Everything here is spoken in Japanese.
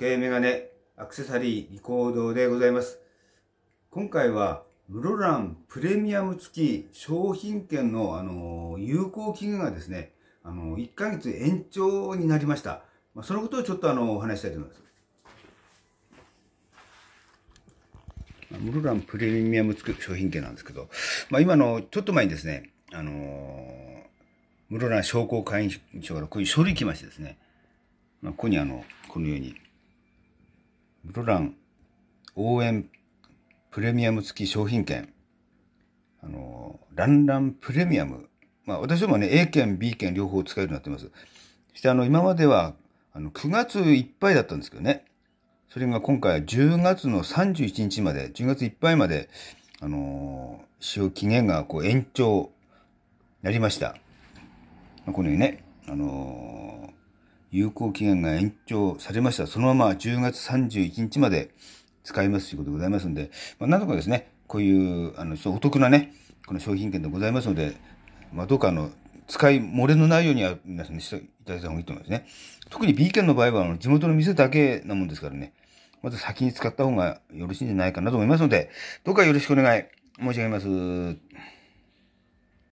時計メガネ、アクセサリー、リコードでございます。今回は、室蘭プレミアム付き商品券の、あの、有効期限がですね、あの、1ヶ月延長になりました。まあ、そのことをちょっとあの、お話したいと思います。室蘭プレミアム付く商品券なんですけど、まあ、今の、ちょっと前にですね、あのー、室蘭商工会議所からこういう書類来ましてですね、まあ、ここにあの、このように、ロラン応援プレミアム付き商品券、あの、ランランプレミアム。まあ、私どもね、A 券、B 券両方使えるようになってます。そして、あの、今までは、あの、9月いっぱいだったんですけどね。それが今回は10月の31日まで、10月いっぱいまで、あのー、使用期限がこう延長なりました。まこのようにね、あの有効期限が延長されました。そのまま10月31日まで使いますということでございますので、まあ、なんとかですね、こういう、あの、お得なね、この商品券でございますので、まあ、どうかあの、使い漏れのないようには皆さんにしていただいた方がいいと思いますね。特に B 券の場合は地元の店だけなもんですからね、まず先に使った方がよろしいんじゃないかなと思いますので、どうかよろしくお願い申し上げます。